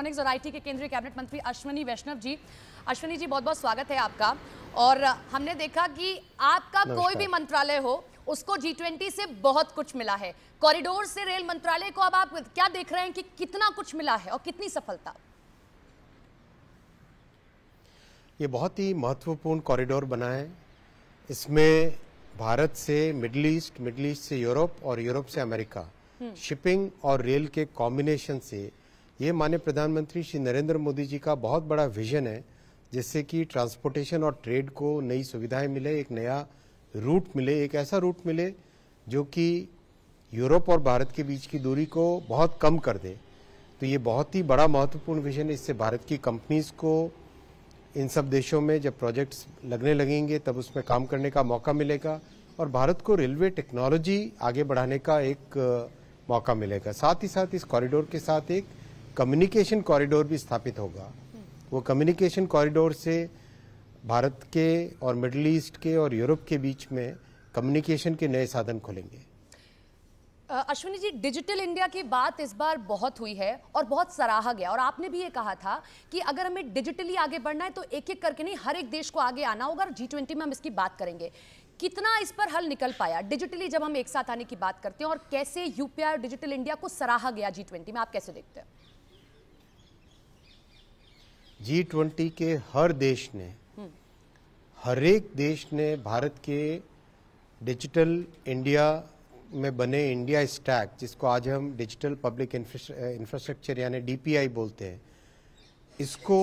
Electronics और IT के केंद्रीय कैबिनेट मंत्री अश्विनी वैष्णव जी अश्विनी जी बहुत बहुत स्वागत है आपका और हमने देखा कि आपका कोई भी मंत्रालय हो उसको जी ट्वेंटी से बहुत कुछ मिला है कॉरिडोर से रेल मंत्रालय को अब आप क्या देख रहे हैं कि कितना कुछ मिला है और कितनी सफलता ये बहुत ही महत्वपूर्ण कॉरिडोर बना है इसमें भारत से मिडल ईस्ट मिडल ईस्ट से यूरोप और यूरोप से अमेरिका हम्म। शिपिंग और रेल के कॉम्बिनेशन से ये माननीय प्रधानमंत्री श्री नरेंद्र मोदी जी का बहुत बड़ा विजन है जिससे कि ट्रांसपोर्टेशन और ट्रेड को नई सुविधाएं मिले एक नया रूट मिले एक ऐसा रूट मिले जो कि यूरोप और भारत के बीच की दूरी को बहुत कम कर दे तो ये बहुत ही बड़ा महत्वपूर्ण विजन है इससे भारत की कंपनीज को इन सब देशों में जब प्रोजेक्ट्स लगने लगेंगे तब उसमें काम करने का मौका मिलेगा और भारत को रेलवे टेक्नोलॉजी आगे बढ़ाने का एक मौका मिलेगा साथ ही साथ इस कॉरिडोर के साथ एक कम्युनिकेशन कॉरिडोर भी स्थापित होगा वो कम्युनिकेशन कॉरिडोर से भारत के और मिडल ईस्ट के और यूरोप के बीच में कम्युनिकेशन के नए साधन खोलेंगे अश्विनी जी डिजिटल इंडिया की बात इस बार बहुत हुई है और बहुत सराहा गया और आपने भी ये कहा था कि अगर हमें डिजिटली आगे बढ़ना है तो एक एक करके नहीं हर एक देश को आगे आना होगा और जी ट्वेंटी में हम इसकी बात करेंगे कितना इस पर हल निकल पाया डिजिटली जब हम एक साथ आने की बात करते हैं और कैसे यूपीआई डिजिटल इंडिया को सराहा गया जी ट्वेंटी में आप कैसे देखते हैं जी ट्वेंटी के हर देश ने हम्म। हर एक देश ने भारत के डिजिटल इंडिया में बने इंडिया स्टैक जिसको आज हम डिजिटल पब्लिक इंफ्रास्ट्रक्चर यानी डीपीआई बोलते हैं इसको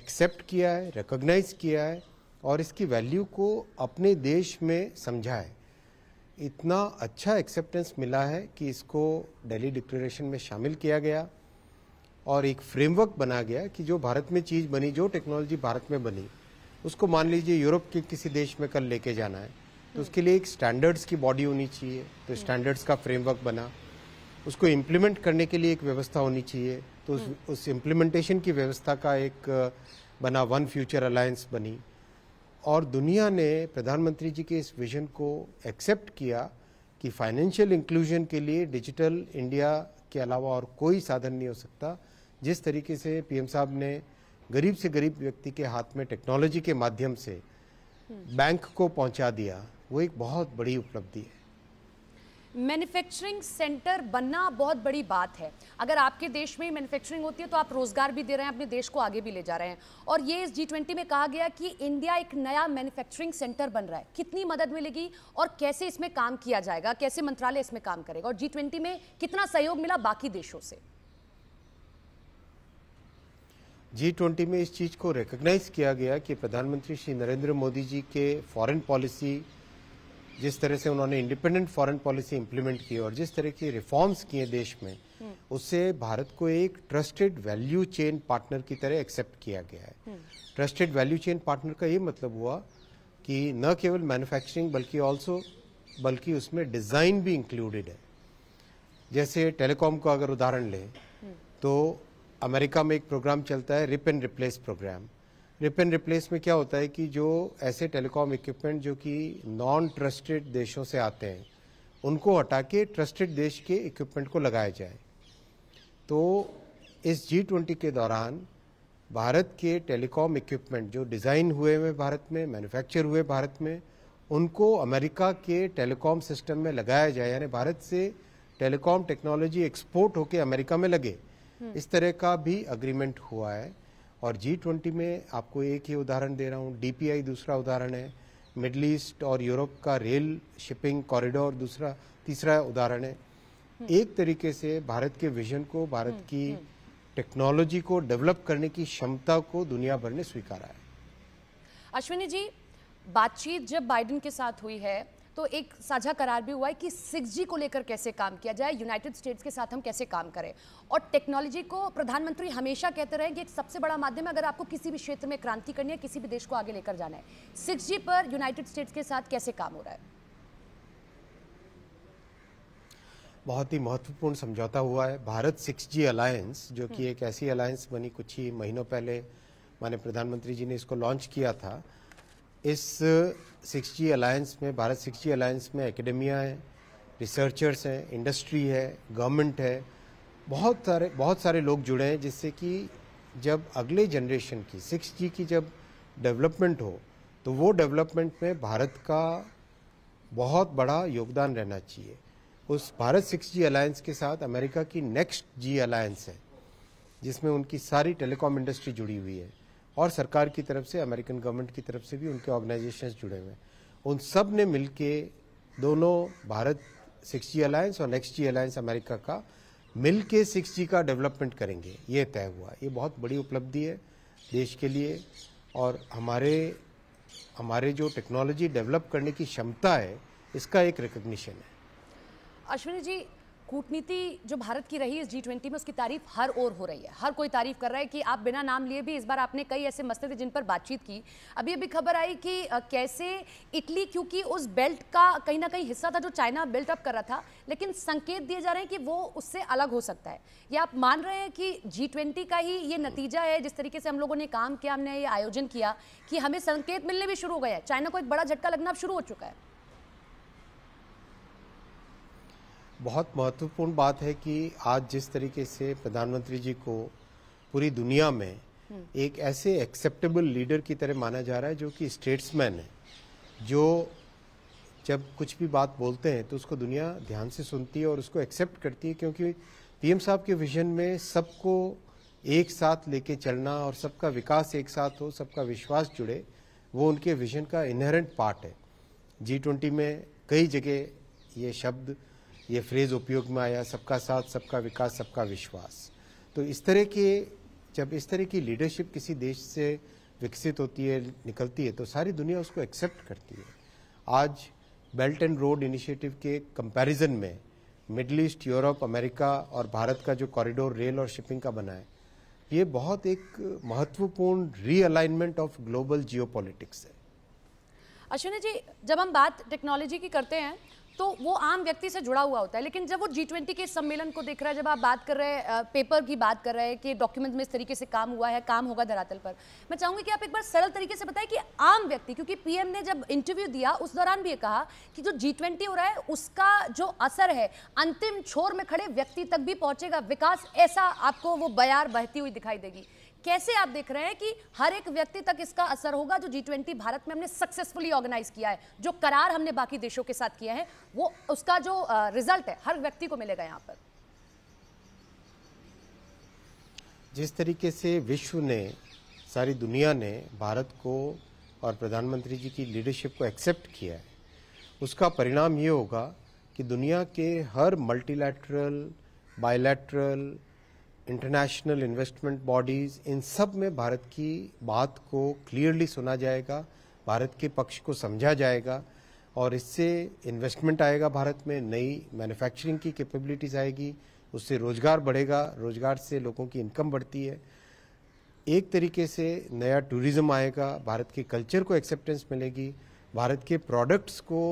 एक्सेप्ट किया है रिकोगनाइज किया है और इसकी वैल्यू को अपने देश में समझा है इतना अच्छा एक्सेप्टेंस मिला है कि इसको दिल्ली डिक्लेरेशन में शामिल किया गया और एक फ्रेमवर्क बना गया कि जो भारत में चीज़ बनी जो टेक्नोलॉजी भारत में बनी उसको मान लीजिए यूरोप के किसी देश में कल लेके जाना है तो उसके लिए एक स्टैंडर्ड्स की बॉडी होनी चाहिए तो स्टैंडर्ड्स hmm. का फ्रेमवर्क बना उसको इम्प्लीमेंट करने के लिए एक व्यवस्था होनी चाहिए तो उस, hmm. उस इम्प्लीमेंटेशन की व्यवस्था का एक बना वन फ्यूचर अलायंस बनी और दुनिया ने प्रधानमंत्री जी के इस विजन को एक्सेप्ट किया कि फाइनेंशियल इंक्लूजन के लिए डिजिटल इंडिया के अलावा और कोई साधन नहीं हो सकता जिस तरीके से पीएम साहब ने गरीब से गरीब व्यक्ति के हाथ में टेक्नोलॉजी के माध्यम से हम्म। बैंक को पहुंचा दिया वो एक बहुत बड़ी उपलब्धि है मैन्युफैक्चरिंग सेंटर बनना बहुत बड़ी बात है अगर आपके देश में मैन्युफैक्चरिंग होती है तो आप रोजगार भी दे रहे हैं अपने देश को आगे भी ले जा रहे हैं और ये इस जी ट्वेंटी में कहा गया कि इंडिया एक नया मैन्युफैक्चरिंग सेंटर बन रहा है कितनी मदद मिलेगी और कैसे इसमें काम किया जाएगा कैसे मंत्रालय इसमें काम करेगा और जी ट्वेंटी में कितना सहयोग मिला बाकी देशों से जी ट्वेंटी में इस चीज़ को रिकग्नाइज किया गया कि प्रधानमंत्री श्री नरेंद्र मोदी जी के फॉरेन पॉलिसी जिस तरह से उन्होंने इंडिपेंडेंट फॉरेन पॉलिसी इंप्लीमेंट की और जिस तरह की रिफॉर्म्स किए देश में हम्म। उससे भारत को एक ट्रस्टेड वैल्यू चेन पार्टनर की तरह एक्सेप्ट किया गया है ट्रस्टेड वैल्यू चेन पार्टनर का ये मतलब हुआ कि न केवल मैन्युफैक्चरिंग बल्कि ऑल्सो बल्कि उसमें डिज़ाइन भी इंक्लूडेड है जैसे टेलीकॉम का अगर उदाहरण लें हम्म। तो अमेरिका में एक प्रोग्राम चलता है rip and replace program rip and replace में क्या होता है कि जो ऐसे टेलीकॉम इक्विपमेंट जो कि नॉन ट्रस्टेड देशों से आते हैं उनको हटा के ट्रस्टेड देश के इक्विपमेंट को लगाया जाए तो इस जी ट्वेंटी के दौरान भारत के टेलीकॉम इक्विपमेंट जो डिज़ाइन हुए हुए भारत में मैन्युफैक्चर हुए भारत में उनको अमेरिका के टेलीकॉम सिस्टम में लगाया जाए यानी भारत से टेलीकॉम टेक्नोलॉजी एक्सपोर्ट होकर अमेरिका में लगे हम्म। इस तरह का भी अग्रीमेंट हुआ है और जी ट्वेंटी में आपको एक ही उदाहरण दे रहा हूँ डीपीआई दूसरा उदाहरण है मिडल ईस्ट और यूरोप का रेल शिपिंग कॉरिडोर दूसरा तीसरा उदाहरण है हम्म। एक तरीके से भारत के विजन को भारत हम्म, की टेक्नोलॉजी को डेवलप करने की क्षमता को दुनिया भर ने स्वीकारा है अश्विनी जी बातचीत जब बाइडेन के साथ हुई है तो एक साझा करार भी हुआ है कि सिक्स को लेकर कैसे काम किया जाए यूनाइटेड स्टेट्स के साथ हम कैसे काम करें और टेक्नोलॉजी को प्रधानमंत्री हमेशा कहते रहे कि एक सबसे बड़ा माध्यम है अगर आपको किसी भी क्षेत्र में क्रांति करनी है किसी भी देश को आगे लेकर जाना है सिक्स पर यूनाइटेड स्टेट्स के साथ कैसे काम हो रहा है बहुत ही महत्वपूर्ण समझौता हुआ है भारत सिक्स जी अलायंस जो कि हम्म। एक ऐसी अलायंस बनी कुछ ही महीनों पहले माने प्रधानमंत्री जी ने इसको लॉन्च किया था इस सिक्स जी अलायंस में भारत सिक्स जी अलायंस में एकेडमिया है रिसर्चर्स हैं इंडस्ट्री है गवर्नमेंट है बहुत सारे बहुत सारे लोग जुड़े हैं जिससे कि जब अगले जनरेशन की सिक्स जी की जब डेवलपमेंट हो तो वो डेवलपमेंट में भारत का बहुत बड़ा योगदान रहना चाहिए उस भारत सिक्स जी अलायंस के साथ अमेरिका की नेक्स्ट जी अलायंस है जिसमें उनकी सारी टेलीकॉम इंडस्ट्री जुड़ी हुई है और सरकार की तरफ से अमेरिकन गवर्नमेंट की तरफ से भी उनके ऑर्गेनाइजेशन जुड़े हुए हैं उन सब ने मिल दोनों भारत सिक्स जी अलायंस और नेक्स्ट जी अलायंस अमेरिका का मिल के सिक्स जी का डेवलपमेंट करेंगे ये तय हुआ ये बहुत बड़ी उपलब्धि है देश के लिए और हमारे हमारे जो टेक्नोलॉजी डेवलप करने की क्षमता है इसका एक रिकग्निशन है अश्विनी जी कूटनीति जो भारत की रही इस जी ट्वेंटी में उसकी तारीफ हर ओर हो रही है हर कोई तारीफ कर रहा है कि आप बिना नाम लिए भी इस बार आपने कई ऐसे मसले थे जिन पर बातचीत की अभी अभी खबर आई कि कैसे इटली क्योंकि उस बेल्ट का कहीं ना कहीं हिस्सा था जो चाइना बिल्ट अप कर रहा था लेकिन संकेत दिए जा रहे हैं कि वो उससे अलग हो सकता है या आप मान रहे हैं कि जी का ही ये नतीजा है जिस तरीके से हम लोगों ने काम किया हमने ये आयोजन किया कि हमें संकेत मिलने भी शुरू हो गया है चाइना को एक बड़ा झटका लगना अब शुरू हो चुका है बहुत महत्वपूर्ण बात है कि आज जिस तरीके से प्रधानमंत्री जी को पूरी दुनिया में हम्म। एक ऐसे एक्सेप्टेबल लीडर की तरह माना जा रहा है जो कि स्टेट्समैन है जो जब कुछ भी बात बोलते हैं तो उसको दुनिया ध्यान से सुनती है और उसको एक्सेप्ट करती है क्योंकि पीएम साहब के विजन में सबको एक साथ लेके चलना और सबका विकास एक साथ हो सबका विश्वास जुड़े वो उनके विजन का इनहेरेंट पार्ट है जी ट्वेंटी में कई जगह ये शब्द ये फ्रेज उपयोग में आया सबका साथ सबका विकास सबका विश्वास तो इस तरह के जब इस तरह की लीडरशिप किसी देश से विकसित होती है निकलती है तो सारी दुनिया उसको एक्सेप्ट करती है आज बेल्ट एंड रोड इनिशिएटिव के कंपैरिजन में मिडल ईस्ट यूरोप अमेरिका और भारत का जो कॉरिडोर रेल और शिपिंग का बना है ये बहुत एक महत्वपूर्ण रीअलाइनमेंट ऑफ ग्लोबल जियोपॉलिटिक्स है अश्विनी जी जब हम बात टेक्नोलॉजी की करते हैं तो वो आम व्यक्ति से जुड़ा हुआ होता है लेकिन जब वो जी ट्वेंटी के सम्मेलन को देख रहा है जब आप बात कर रहे हैं पेपर की बात कर रहे हैं कि डॉक्यूमेंट में इस तरीके से काम हुआ है काम होगा धरातल पर मैं चाहूंगी कि आप एक बार सरल तरीके से बताएं कि आम व्यक्ति क्योंकि पीएम ने जब इंटरव्यू दिया उस दौरान भी ये कहा कि जो जी ट्वेंटी हो रहा है उसका जो असर है अंतिम छोर में खड़े व्यक्ति तक भी पहुंचेगा विकास ऐसा आपको वो बयार बहती हुई दिखाई देगी कैसे आप देख रहे हैं कि हर एक व्यक्ति तक इसका असर होगा जो जी ट्वेंटी भारत में हमने सक्सेसफुली ऑर्गेनाइज किया है जो करार हमने बाकी देशों के साथ किए हैं वो उसका जो रिजल्ट है हर व्यक्ति को मिलेगा यहाँ पर जिस तरीके से विश्व ने सारी दुनिया ने भारत को और प्रधानमंत्री जी की लीडरशिप को एक्सेप्ट किया है उसका परिणाम ये होगा कि दुनिया के हर multilateral bilateral international investment bodies इन सब में भारत की बात को क्लियरली सुना जाएगा भारत के पक्ष को समझा जाएगा और इससे इन्वेस्टमेंट आएगा भारत में नई मैन्युफैक्चरिंग की कैपेबिलिटीज़ आएगी उससे रोज़गार बढ़ेगा रोज़गार से लोगों की इनकम बढ़ती है एक तरीके से नया टूरिज़्म आएगा भारत के कल्चर को एक्सेप्टेंस मिलेगी भारत के प्रोडक्ट्स को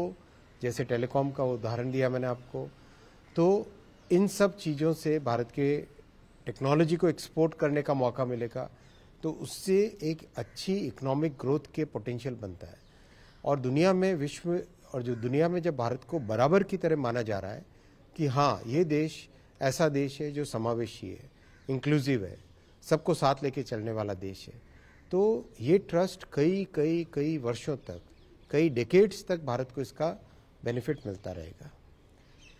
जैसे टेलीकॉम का उदाहरण दिया मैंने आपको तो इन सब चीज़ों से भारत के टेक्नोलॉजी को एक्सपोर्ट करने का मौका मिलेगा तो उससे एक अच्छी इकोनॉमिक ग्रोथ के पोटेंशियल बनता है और दुनिया में विश्व और जो दुनिया में जब भारत को बराबर की तरह माना जा रहा है कि हाँ ये देश ऐसा देश है जो समावेशी है इंक्लूसिव है सबको साथ लेके चलने वाला देश है तो ये ट्रस्ट कई कई कई वर्षों तक कई डेकेड्स तक भारत को इसका बेनिफिट मिलता रहेगा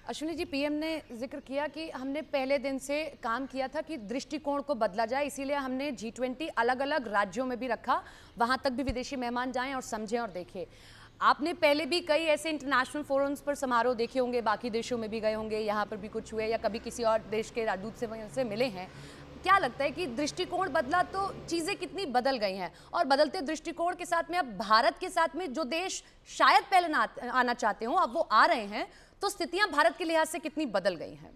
अश्विनी जी पीएम ने जिक्र किया कि हमने पहले दिन से काम किया था कि दृष्टिकोण को बदला जाए इसीलिए हमने जी ट्वेंटी अलग अलग राज्यों में भी रखा वहाँ तक भी विदेशी मेहमान जाएं और समझें और देखें आपने पहले भी कई ऐसे इंटरनेशनल फोरम्स पर समारोह देखे होंगे बाकी देशों में भी गए होंगे यहाँ पर भी कुछ हुए या कभी किसी और देश के राजदूत से से मिले हैं क्या लगता है कि दृष्टिकोण बदला तो चीज़ें कितनी बदल गई हैं और बदलते दृष्टिकोण के साथ में अब भारत के साथ में जो देश शायद पहले ना आना चाहते हों अब वो आ रहे हैं तो स्थितियां भारत के लिहाज से कितनी बदल गई हैं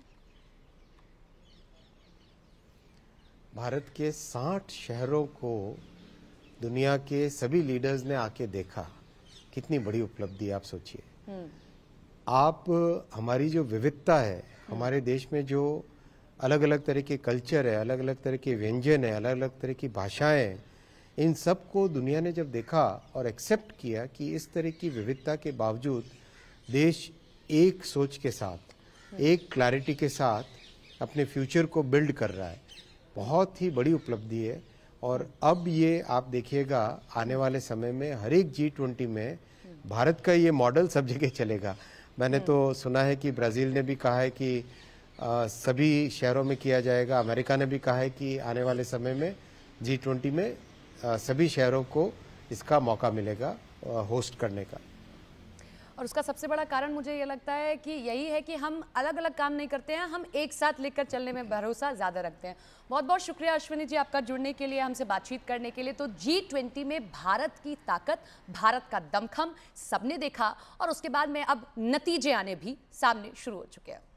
भारत के 60 शहरों को दुनिया के सभी लीडर्स ने आके देखा कितनी बड़ी उपलब्धि आप सोचिए हम्म। आप हमारी जो विविधता है हमारे हम्म। देश में जो अलग अलग तरह के कल्चर है अलग अलग तरह के व्यंजन है अलग अलग तरह की भाषाएं इन सब को दुनिया ने जब देखा और एक्सेप्ट किया कि इस तरह की विविधता के बावजूद देश एक सोच के साथ एक क्लैरिटी के साथ अपने फ्यूचर को बिल्ड कर रहा है बहुत ही बड़ी उपलब्धि है और अब ये आप देखिएगा आने वाले समय में हर एक जी ट्वेंटी में भारत का ये मॉडल सब जगह चलेगा मैंने तो सुना है कि ब्राज़ील ने भी कहा है कि आ, सभी शहरों में किया जाएगा अमेरिका ने भी कहा है कि आने वाले समय में जी ट्वेंटी में आ, सभी शहरों को इसका मौका मिलेगा आ, होस्ट करने का और उसका सबसे बड़ा कारण मुझे ये लगता है कि यही है कि हम अलग अलग काम नहीं करते हैं हम एक साथ लेकर चलने में भरोसा ज़्यादा रखते हैं बहुत बहुत शुक्रिया अश्विनी जी आपका जुड़ने के लिए हमसे बातचीत करने के लिए तो जी ट्वेंटी में भारत की ताकत भारत का दमखम सबने देखा और उसके बाद में अब नतीजे आने भी सामने शुरू हो चुके हैं